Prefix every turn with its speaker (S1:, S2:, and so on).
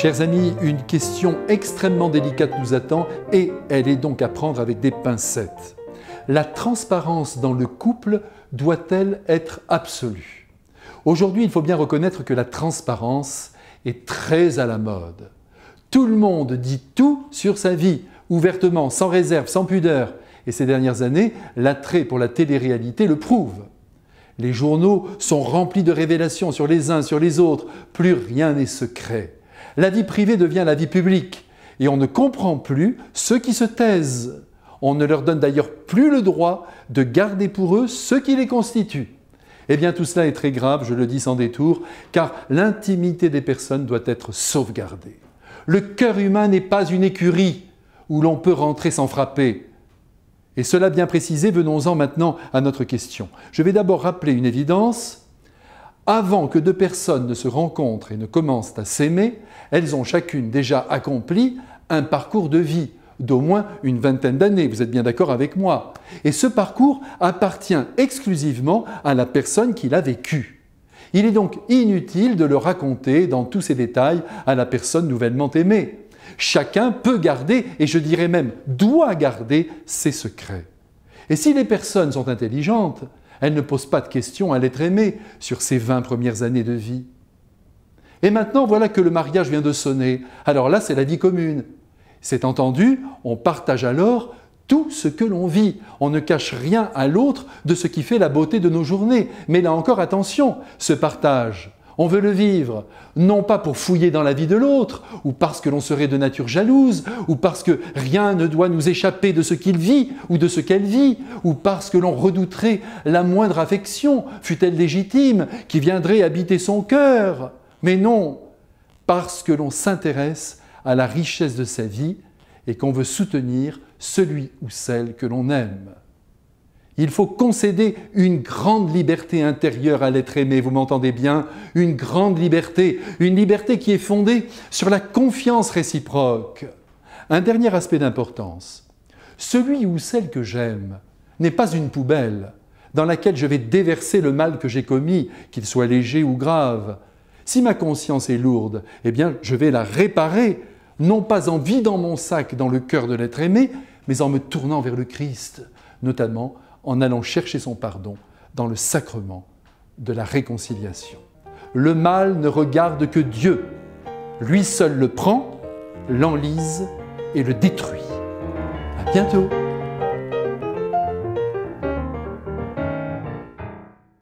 S1: Chers amis, une question extrêmement délicate nous attend et elle est donc à prendre avec des pincettes. La transparence dans le couple doit-elle être absolue Aujourd'hui, il faut bien reconnaître que la transparence est très à la mode. Tout le monde dit tout sur sa vie, ouvertement, sans réserve, sans pudeur. Et ces dernières années, l'attrait pour la télé-réalité le prouve. Les journaux sont remplis de révélations sur les uns, sur les autres. Plus rien n'est secret. La vie privée devient la vie publique et on ne comprend plus ceux qui se taisent. On ne leur donne d'ailleurs plus le droit de garder pour eux ce qui les constitue. Eh bien tout cela est très grave, je le dis sans détour, car l'intimité des personnes doit être sauvegardée. Le cœur humain n'est pas une écurie où l'on peut rentrer sans frapper. Et cela bien précisé, venons-en maintenant à notre question. Je vais d'abord rappeler une évidence, avant que deux personnes ne se rencontrent et ne commencent à s'aimer, elles ont chacune déjà accompli un parcours de vie d'au moins une vingtaine d'années, vous êtes bien d'accord avec moi. Et ce parcours appartient exclusivement à la personne qui l'a vécu. Il est donc inutile de le raconter dans tous ses détails à la personne nouvellement aimée. Chacun peut garder, et je dirais même doit garder, ses secrets. Et si les personnes sont intelligentes, elle ne pose pas de question à l'être aimé sur ses 20 premières années de vie. Et maintenant, voilà que le mariage vient de sonner. Alors là, c'est la vie commune. C'est entendu, on partage alors tout ce que l'on vit. On ne cache rien à l'autre de ce qui fait la beauté de nos journées. Mais là encore, attention, ce partage on veut le vivre, non pas pour fouiller dans la vie de l'autre, ou parce que l'on serait de nature jalouse, ou parce que rien ne doit nous échapper de ce qu'il vit ou de ce qu'elle vit, ou parce que l'on redouterait la moindre affection, fût-elle légitime, qui viendrait habiter son cœur, mais non, parce que l'on s'intéresse à la richesse de sa vie et qu'on veut soutenir celui ou celle que l'on aime. Il faut concéder une grande liberté intérieure à l'être aimé, vous m'entendez bien Une grande liberté, une liberté qui est fondée sur la confiance réciproque. Un dernier aspect d'importance. Celui ou celle que j'aime n'est pas une poubelle dans laquelle je vais déverser le mal que j'ai commis, qu'il soit léger ou grave. Si ma conscience est lourde, eh bien je vais la réparer, non pas en vidant mon sac dans le cœur de l'être aimé, mais en me tournant vers le Christ, notamment en allant chercher son pardon dans le sacrement de la réconciliation. Le mal ne regarde que Dieu. Lui seul le prend, l'enlise et le détruit. À bientôt!